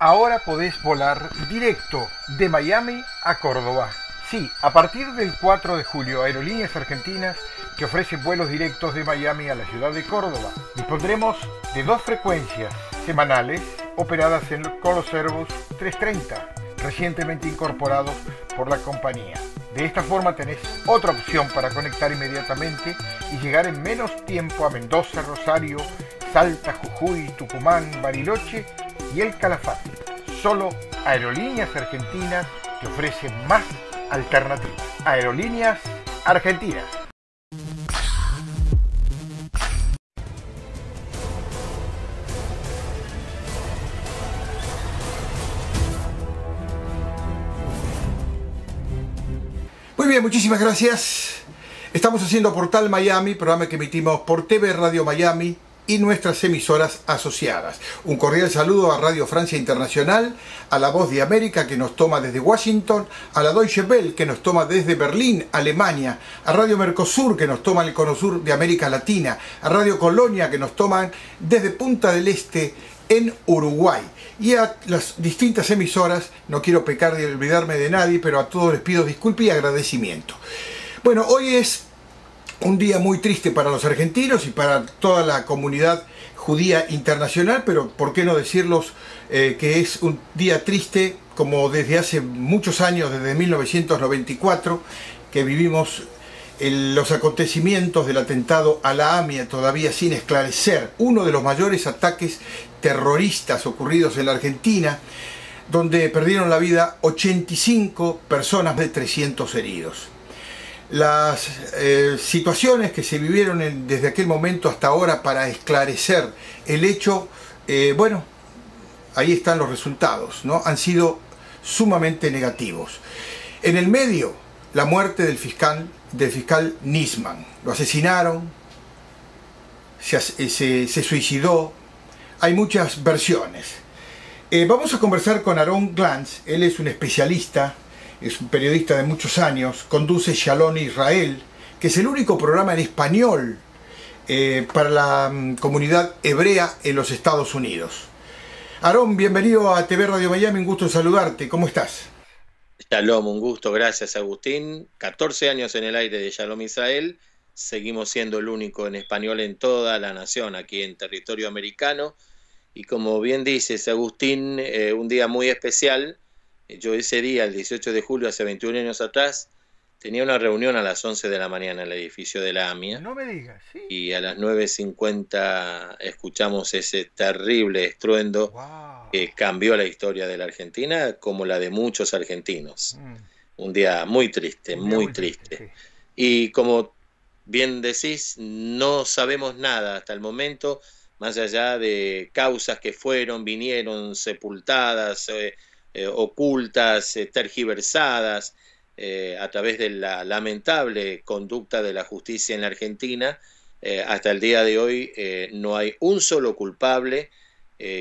Ahora podés volar directo de Miami a Córdoba. Sí, a partir del 4 de julio, Aerolíneas Argentinas que ofrece vuelos directos de Miami a la ciudad de Córdoba. Dispondremos de dos frecuencias semanales operadas en los Servus 330, recientemente incorporados por la compañía. De esta forma tenés otra opción para conectar inmediatamente y llegar en menos tiempo a Mendoza, Rosario, Salta, Jujuy, Tucumán, Bariloche y el Calafate. Solo Aerolíneas Argentinas te ofrece más alternativas. Aerolíneas Argentinas. Muy bien, muchísimas gracias. Estamos haciendo Portal Miami, programa que emitimos por TV Radio Miami y nuestras emisoras asociadas. Un cordial saludo a Radio Francia Internacional, a La Voz de América que nos toma desde Washington, a la Deutsche Welle que nos toma desde Berlín, Alemania, a Radio Mercosur que nos toma el Cono Sur de América Latina, a Radio Colonia que nos toman desde Punta del Este en Uruguay y a las distintas emisoras, no quiero pecar de olvidarme de nadie, pero a todos les pido disculpas y agradecimiento. Bueno, hoy es un día muy triste para los argentinos y para toda la comunidad judía internacional, pero por qué no decirlos eh, que es un día triste como desde hace muchos años, desde 1994, que vivimos eh, los acontecimientos del atentado a la AMIA todavía sin esclarecer, uno de los mayores ataques terroristas ocurridos en la Argentina, donde perdieron la vida 85 personas de 300 heridos las eh, situaciones que se vivieron desde aquel momento hasta ahora para esclarecer el hecho, eh, bueno, ahí están los resultados, ¿no? Han sido sumamente negativos. En el medio, la muerte del fiscal, del fiscal Nisman. Lo asesinaron, se, eh, se, suicidó, hay muchas versiones. vamos a conversar con Aaron Glantz, él es un especialista es un periodista de muchos años, conduce Shalom Israel, que es el único programa en español eh, para la mm, comunidad hebrea en los Estados Unidos. Aarón, bienvenido a TV Radio Miami, un gusto saludarte, ¿cómo estás? Shalom, un gusto, gracias Agustín. 14 años en el aire de Shalom Israel, seguimos siendo el único en español en toda la nación, aquí en territorio americano. Y como bien dices, Agustín, eh, un día muy especial eh, yo ese día, el 18 de julio, hace 21 años atrás, tenía una reunión a las 11 de la mañana en el edificio de la AMIA. No me digas, sí. Y a las 9.50 escuchamos ese terrible estruendo que cambió la historia de la Argentina como la de muchos argentinos. Mm. Un día muy triste, muy, triste. Y como bien decís, no sabemos nada hasta el momento, más allá de causas que fueron, vinieron sepultadas, eh, eh, ocultas, eh, tergiversadas, eh, a través de la lamentable conducta de la justicia en la Argentina, hasta el día de hoy no hay un solo culpable.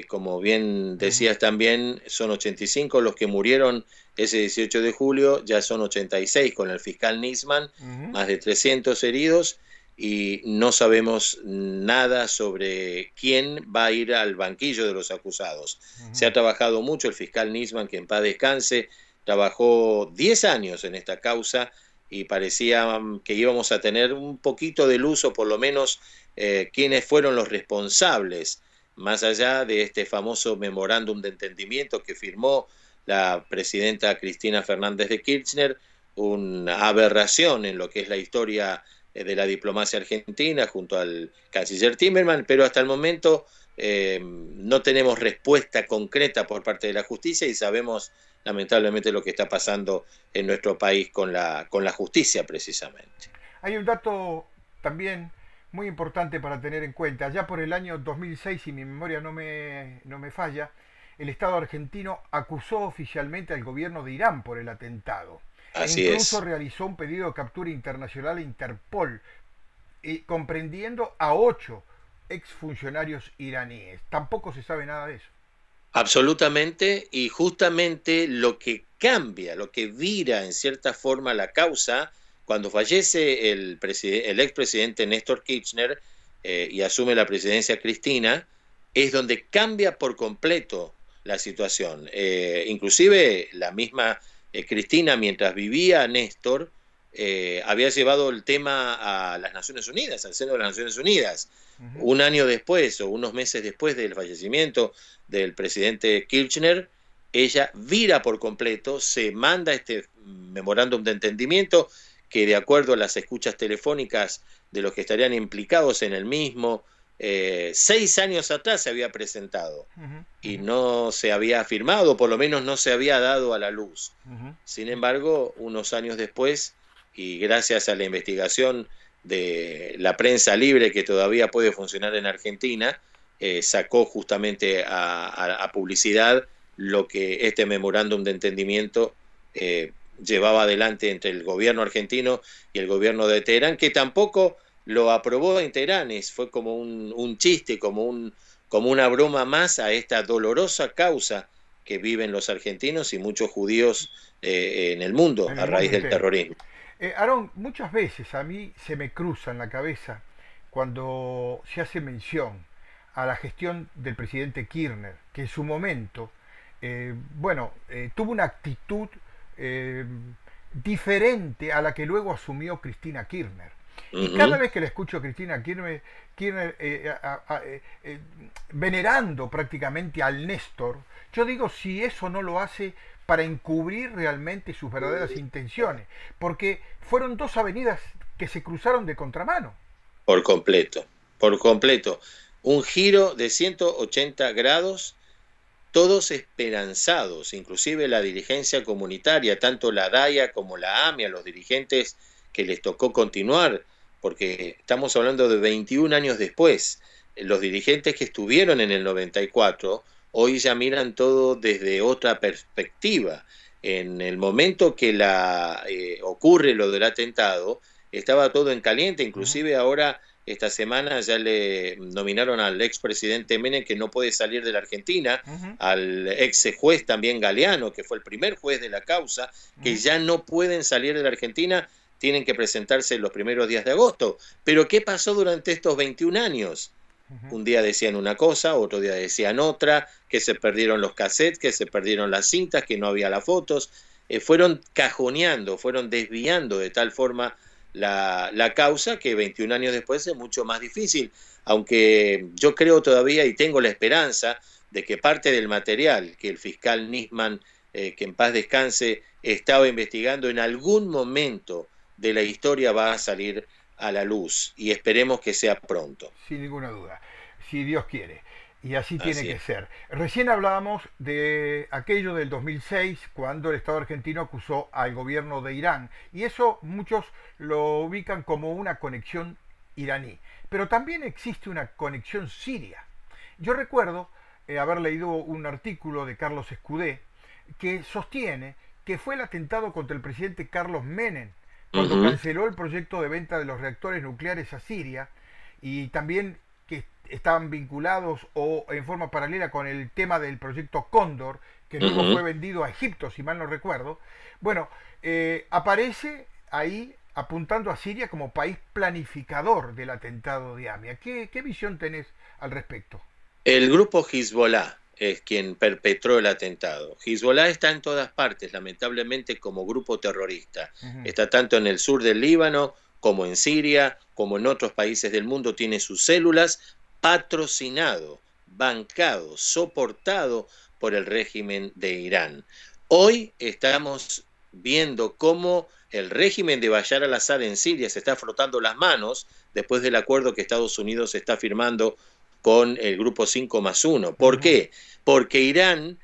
como bien decías también, son 85 los que murieron ese 18 de julio, ya son 86 con el fiscal Nisman, más de 300 heridos y no sabemos nada sobre quién va a ir al banquillo de los acusados. Se ha trabajado mucho el fiscal Nisman, que en paz descanse, trabajó 10 años en esta causa y parecía um, que íbamos a tener un poquito de luz o por lo menos eh, quiénes fueron los responsables, más allá de este famoso memorándum de entendimiento que firmó la presidenta Cristina Fernández de Kirchner, una aberración en lo que es la historia eh, de la diplomacia argentina junto al canciller Timmerman pero hasta el momento eh, no tenemos respuesta concreta por parte de la justicia y sabemos lamentablemente lo que está pasando en nuestro país con la, con la justicia precisamente. Hay un dato también muy importante para tener en cuenta. Ya por el año 2006, si mi memoria no me, no me falla, el Estado argentino acusó oficialmente al gobierno de Irán por el atentado. E incluso realizó un pedido de captura internacional a Interpol, y eh, comprendiendo a ocho exfuncionarios iraníes. Tampoco se sabe nada de eso. Absolutamente, y justamente lo que cambia, lo que vira en cierta forma la causa, cuando fallece el, el expresidente Néstor Kirchner eh, y asume la presidencia Cristina, es donde cambia por completo la situación. Eh, inclusive la misma eh, Cristina, mientras vivía Néstor, eh, había llevado el tema a las Naciones Unidas, al seno de las Naciones Unidas. Un año después o unos meses después del fallecimiento del presidente Kirchner, ella vira por completo, se manda este memorándum de entendimiento que de acuerdo a las escuchas telefónicas de los que estarían implicados en el mismo, eh, seis años atrás se había presentado y no se había firmado, por lo menos no se había dado a la luz. Sin embargo, unos años después, y gracias a la investigación de la prensa libre que todavía puede funcionar en Argentina, eh, sacó justamente a, publicidad lo que este memorándum de entendimiento eh, llevaba adelante entre el gobierno argentino y el gobierno de Teherán, que tampoco lo aprobó en Teherán, fue como un, un chiste, como, un, como una broma más a esta dolorosa causa que viven los argentinos y muchos judíos eh, en el mundo a raíz del terrorismo. Eh, Aaron, muchas veces a mí se me cruza en la cabeza cuando se hace mención a la gestión del presidente Kirchner, que en su momento, eh, bueno, eh, tuvo una actitud diferente a la que luego asumió Cristina Kirchner. Y cada vez que le escucho Cristina eh, eh, eh, venerando prácticamente al Néstor, yo digo si eso no lo hace para encubrir realmente sus verdaderas intenciones, porque fueron dos avenidas que se cruzaron de contramano. Por completo, por completo. Un giro de 180 grados, todos esperanzados, inclusive la dirigencia comunitaria, tanto la DAIA como la AMIA, los dirigentes que les tocó continuar, porque estamos hablando de 21 años después. Los dirigentes que estuvieron en el 94 hoy ya miran todo desde otra perspectiva. En el momento que la, eh, ocurre lo del atentado, estaba todo en caliente, inclusive ahora esta semana ya le nominaron al expresidente Menem que no puede salir de la Argentina, al ex juez también Galeano, que fue el primer juez de la causa, que ya no pueden salir de la Argentina tienen que presentarse los primeros días de agosto. Pero ¿qué pasó durante estos 21 años? Un día decían una cosa, otro día decían otra, que se perdieron los cassettes, que se perdieron las cintas, que no había las fotos. Eh, fueron cajoneando, fueron desviando de tal forma la, causa que 21 años después es mucho más difícil. Aunque yo creo todavía y tengo la esperanza de que parte del material que el fiscal Nisman, eh, que en paz descanse, estaba investigando en algún momento de la historia va a salir a la luz y esperemos que sea pronto. Sin ninguna duda, si Dios quiere. Y así tiene que ser. Recién hablábamos de aquello del 2006, cuando el Estado argentino acusó al gobierno de Irán. Y eso muchos lo ubican como una conexión iraní. Pero también existe una conexión siria. Yo recuerdo eh, haber leído un artículo de Carlos Escudé que sostiene que fue el atentado contra el presidente Carlos Menem cuando canceló el proyecto de venta de los reactores nucleares a Siria y también que estaban vinculados o en forma paralela con el tema del proyecto Cóndor, que luego fue vendido a Egipto, si mal no recuerdo. Bueno, eh, aparece ahí apuntando a Siria como país planificador del atentado de Amia. ¿Qué, qué visión tenés al respecto? El grupo Hezbollah es quien perpetró el atentado. Hezbollah está en todas partes, lamentablemente, como grupo terrorista. Está tanto en el sur del Líbano, como en Siria, como en otros países del mundo. Tiene sus células patrocinado, bancado, soportado por el régimen de Irán. Hoy estamos viendo cómo el régimen de Bashar al-Assad en Siria se está frotando las manos después del acuerdo que Estados Unidos está firmando con el grupo 5 más 1. ¿Por qué? Porque Irán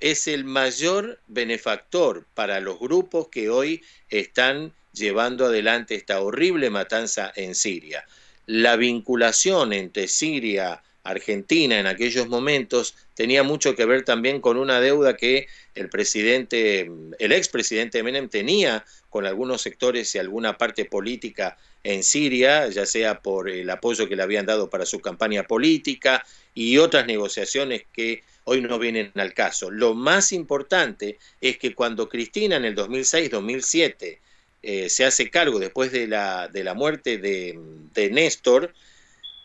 es el mayor benefactor para los grupos que hoy están llevando adelante esta horrible matanza en Siria. La vinculación entre Siria, Argentina en aquellos momentos tenía mucho que ver también con una deuda que el presidente, el expresidente Menem tenía con algunos sectores y alguna parte política en Siria, ya sea por el apoyo que le habían dado para su campaña política y otras negociaciones que hoy no vienen al caso. Lo más importante es que cuando Cristina en el 2006-2007 eh, se hace cargo después de la, de la muerte de, de Néstor,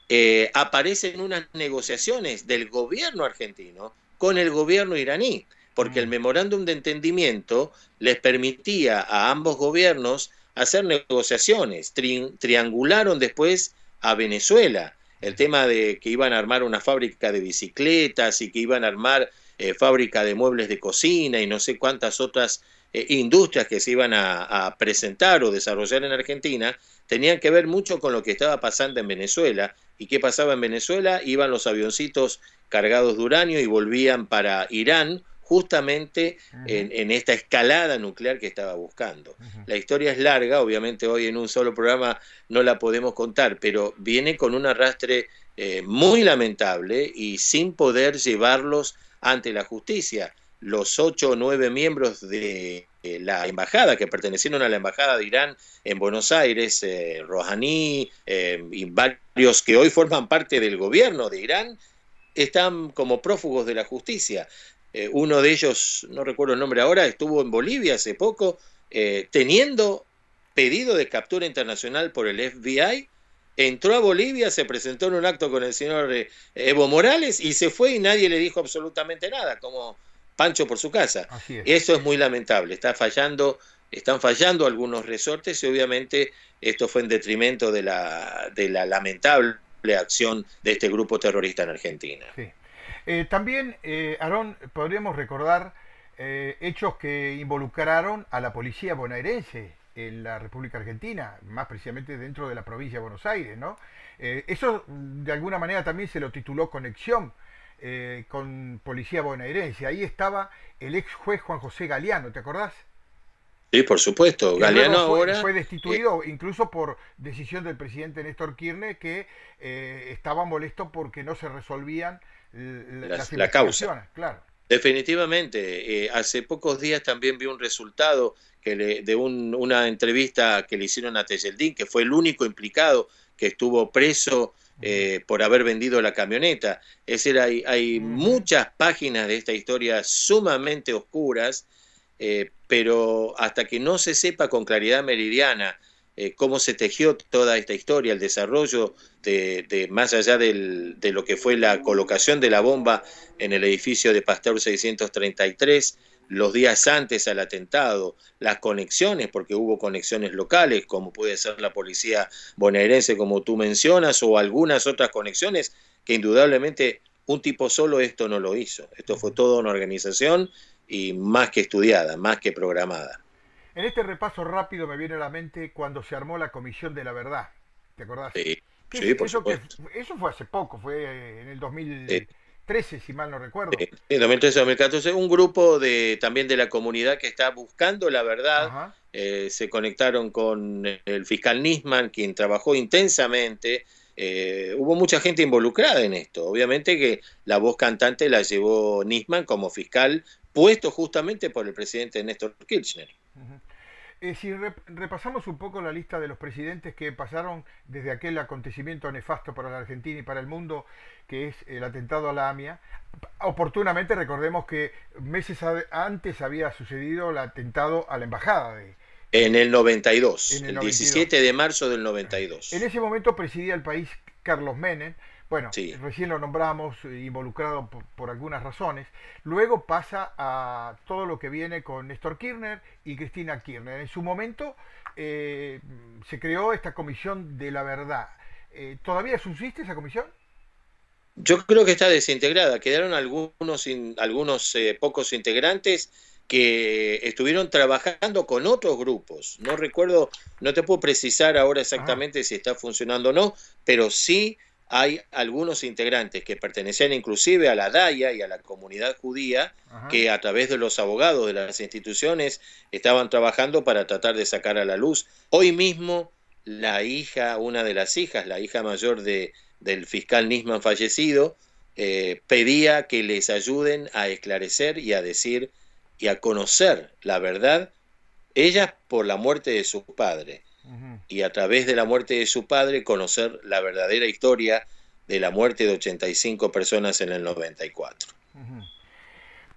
eh, aparecen unas negociaciones del gobierno argentino con el gobierno iraní, porque el mm. memorándum de entendimiento les permitía a ambos gobiernos hacer negociaciones, triangularon después a Venezuela, el tema de que iban a armar una fábrica de bicicletas y que iban a armar eh, fábrica de muebles de cocina y no sé cuántas otras eh, industrias que se iban a, a, presentar o desarrollar en Argentina, tenían que ver mucho con lo que estaba pasando en Venezuela. ¿Y qué pasaba en Venezuela? Iban los avioncitos cargados de uranio y volvían para Irán justamente en, esta escalada nuclear que estaba buscando. La historia es larga, obviamente hoy en un solo programa no la podemos contar, pero viene con un arrastre eh, muy lamentable y sin poder llevarlos ante la justicia. Los ocho o nueve miembros de eh, la embajada, que pertenecieron a la embajada de Irán en Buenos Aires, eh, eh, y varios que hoy forman parte del gobierno de Irán, están como prófugos de la justicia. Eh, uno de ellos, no recuerdo el nombre ahora, estuvo en Bolivia hace poco, eh, teniendo pedido de captura internacional por el FBI, entró a Bolivia, se presentó en un acto con el señor eh, Evo Morales y se fue y nadie le dijo absolutamente nada, como Pancho por su casa. Eso es muy lamentable, está fallando, están fallando algunos resortes y obviamente esto fue en detrimento de la, de la lamentable acción de este grupo terrorista en Argentina. Eh, también, eh, Aarón, podríamos recordar eh, hechos que involucraron a la policía bonaerense en la República Argentina, más precisamente dentro de la provincia de Buenos Aires, ¿no? Eh, eso mm, de alguna manera también se lo tituló Conexión con Policía Bonaerense. Ahí estaba el ex juez Juan José Galeano, ¿te acordás? Sí, por supuesto. Galeano ahora. Fue destituido incluso por decisión del presidente Néstor Kirchner, que estaba molesto porque no se resolvían eh, la causa. Claro. Definitivamente, eh, hace pocos días también vi un resultado que de una entrevista que le hicieron a Tejeldín, que fue el único implicado que estuvo preso eh, por haber vendido la camioneta. Es decir, hay, muchas páginas de esta historia sumamente oscuras, pero hasta que no se sepa con claridad meridiana eh, cómo se tejió toda esta historia, el desarrollo de, más allá de lo que fue la colocación de la bomba en el edificio de Pasteur 633, los días antes al atentado, las conexiones, porque hubo conexiones locales, como puede ser la policía bonaerense, como tú mencionas, o algunas otras conexiones que indudablemente un tipo solo esto no lo hizo. Esto fue toda una organización y más que estudiada, más que programada. En este repaso rápido me viene a la mente cuando se armó la Comisión de la Verdad. ¿Te acordás? Sí, sí eso, eso fue hace poco, fue en el 2013, si mal no recuerdo. Sí, en 2013-2014, un grupo de también de la comunidad que está buscando la verdad. Eh, se conectaron con el fiscal Nisman, quien trabajó intensamente. Eh, hubo mucha gente involucrada en esto. Obviamente que la voz cantante la llevó Nisman como fiscal, puesto justamente por el presidente Néstor Kirchner. Eh, si repasamos un poco la lista de los presidentes que pasaron desde aquel acontecimiento nefasto para la Argentina y para el mundo, que es el atentado a la AMIA, oportunamente recordemos que meses antes había sucedido el atentado a la embajada de, en el 92, el, 17 de marzo del 92. En ese momento presidía el país Carlos Menem, bueno, recién lo nombramos eh, involucrado por, algunas razones. Luego pasa a todo lo que viene con Néstor Kirchner y Cristina Kirchner. En su momento eh, se creó esta comisión de la verdad. Eh, ¿Todavía subsiste esa comisión? Yo creo que está desintegrada. Quedaron algunos, algunos pocos integrantes que estuvieron trabajando con otros grupos. No recuerdo, no te puedo precisar ahora exactamente si está funcionando o no, pero sí hay algunos integrantes que pertenecían inclusive a la DAIA y a la comunidad judía, que a través de los abogados de las instituciones estaban trabajando para tratar de sacar a la luz. Hoy mismo la hija, una de las hijas, la hija mayor de, del fiscal Nisman fallecido, eh, pedía que les ayuden a esclarecer y a decir y a conocer la verdad, ellas por la muerte de su padre y a través de la muerte de su padre conocer la verdadera historia de la muerte de 85 personas en el 94.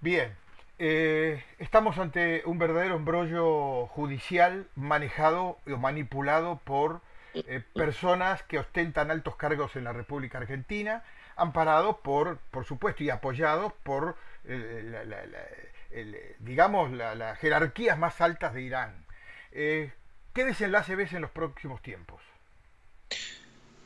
Bien, eh, estamos ante un verdadero embrollo judicial manejado o manipulado por eh, personas que ostentan altos cargos en la República Argentina, amparados por, por supuesto, y apoyados por, eh, digamos, las jerarquías más altas de Irán. ¿Qué desenlace ves en los próximos tiempos?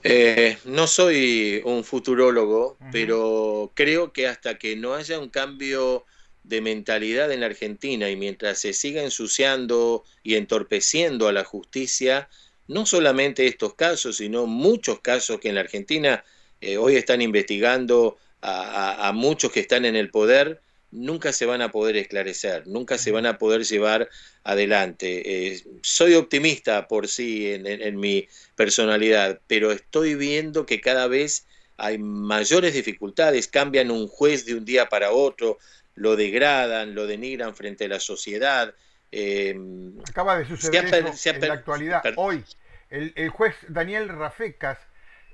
Eh, no soy un futurólogo, pero creo que hasta que no haya un cambio de mentalidad en la Argentina y mientras se siga ensuciando y entorpeciendo a la justicia, no solamente estos casos, sino muchos casos que en la Argentina eh, hoy están investigando a, muchos que están en el poder nunca se van a poder esclarecer, nunca se van a poder llevar adelante. Eh, soy optimista por sí en, mi personalidad, pero estoy viendo que cada vez hay mayores dificultades, cambian un juez de un día para otro, lo degradan, lo denigran frente a la sociedad. Em, Acaba de suceder en la actualidad, hoy. El, juez Daniel Rafecas,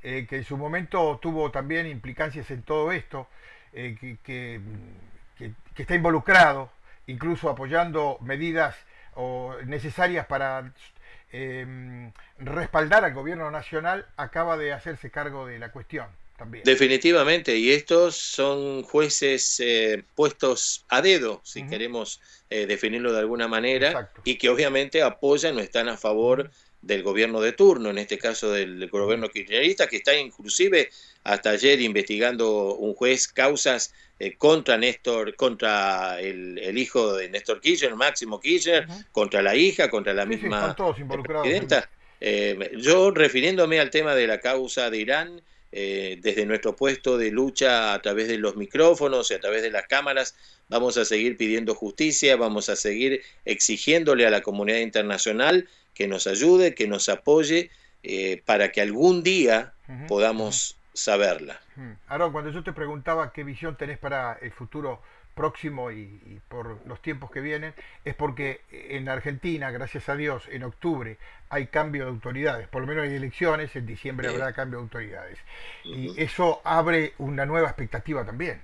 eh, que en su momento tuvo también implicancias en todo esto, eh, que que, está involucrado, incluso apoyando medidas necesarias para em, respaldar al gobierno nacional, acaba de hacerse cargo de la cuestión. También. Definitivamente, y estos son jueces eh, puestos a dedo, si queremos eh, definirlo de alguna manera, y que obviamente apoyan o están a favor del gobierno de turno, en este caso del, gobierno kirchnerista, que está inclusive hasta ayer investigando un juez causas eh, contra Néstor, contra el, hijo de Néstor Kirchner, Máximo Kirchner, contra la hija, contra la misma presidenta. Eh, yo refiriéndome al tema de la causa de Irán, eh, desde nuestro puesto de lucha a través de los micrófonos y a través de las cámaras, vamos a seguir pidiendo justicia, vamos a seguir exigiéndole a la comunidad internacional que nos ayude, que nos apoye, eh, para que algún día podamos saberla. Aaron, cuando yo te preguntaba qué visión tenés para el futuro próximo y, y, por los tiempos que vienen, es porque en Argentina, gracias a Dios, en octubre hay cambio de autoridades, por lo menos hay elecciones, en diciembre habrá cambio de autoridades. Y eso abre una nueva expectativa también.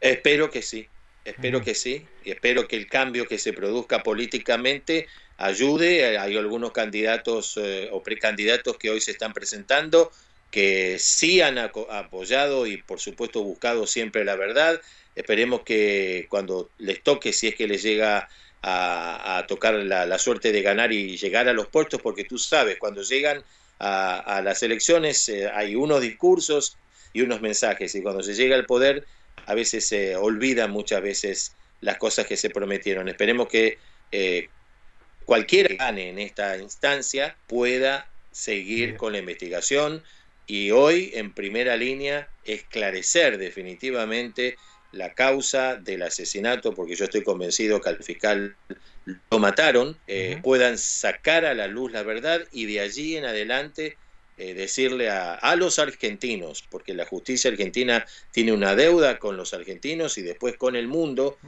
Espero que sí, espero que sí, y espero que el cambio que se produzca políticamente ayude. Hay algunos candidatos eh, o precandidatos que hoy se están presentando que sí han apoyado y por supuesto buscado siempre la verdad. Esperemos que cuando les toque, si es que les llega a, tocar la, suerte de ganar y llegar a los puestos, porque tú sabes, cuando llegan a, las elecciones eh, hay unos discursos y unos mensajes, y cuando se llega al poder a veces se olvidan muchas veces las cosas que se prometieron. Esperemos que eh, cualquiera que gane en esta instancia pueda seguir con la investigación y hoy en primera línea esclarecer definitivamente la causa del asesinato, porque yo estoy convencido que al fiscal lo mataron, eh, puedan sacar a la luz la verdad y de allí en adelante eh, decirle a, los argentinos, porque la justicia argentina tiene una deuda con los argentinos y después con el mundo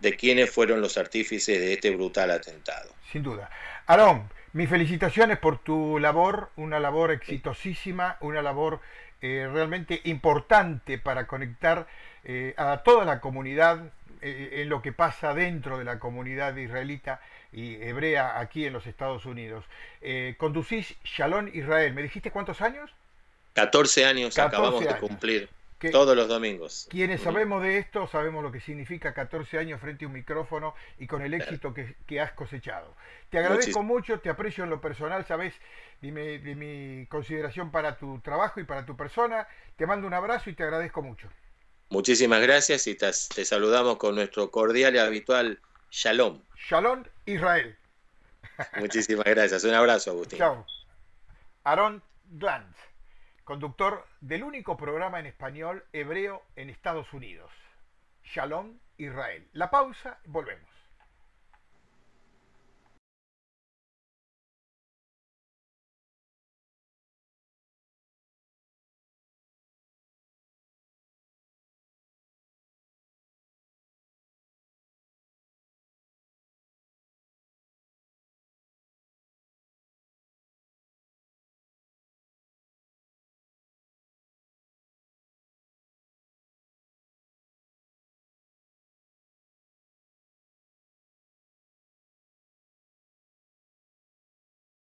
de quienes fueron los artífices de este brutal atentado sin duda. Aarón, mis felicitaciones por tu labor, una labor exitosísima, una labor eh, realmente importante para conectar eh, a toda la comunidad eh, en lo que pasa dentro de la comunidad israelita y hebrea aquí en los Estados Unidos. conducís Shalom Israel, ¿me dijiste cuántos años? 14 años acabamos de cumplir. Todos los domingos. Quienes sabemos de esto, sabemos lo que significa 14 años frente a un micrófono y con el éxito que, has cosechado. Te agradezco mucho, te aprecio en lo personal, sabes, dime mi, consideración para tu trabajo y para tu persona. Te mando un abrazo y te agradezco mucho. Muchísimas gracias y te, saludamos con nuestro cordial y habitual shalom. Shalom Israel. Muchísimas gracias. Un abrazo, Agustín. Chao. Aaron Glantz conductor del único programa en español hebreo en Estados Unidos, Shalom Israel. La pausa, volvemos.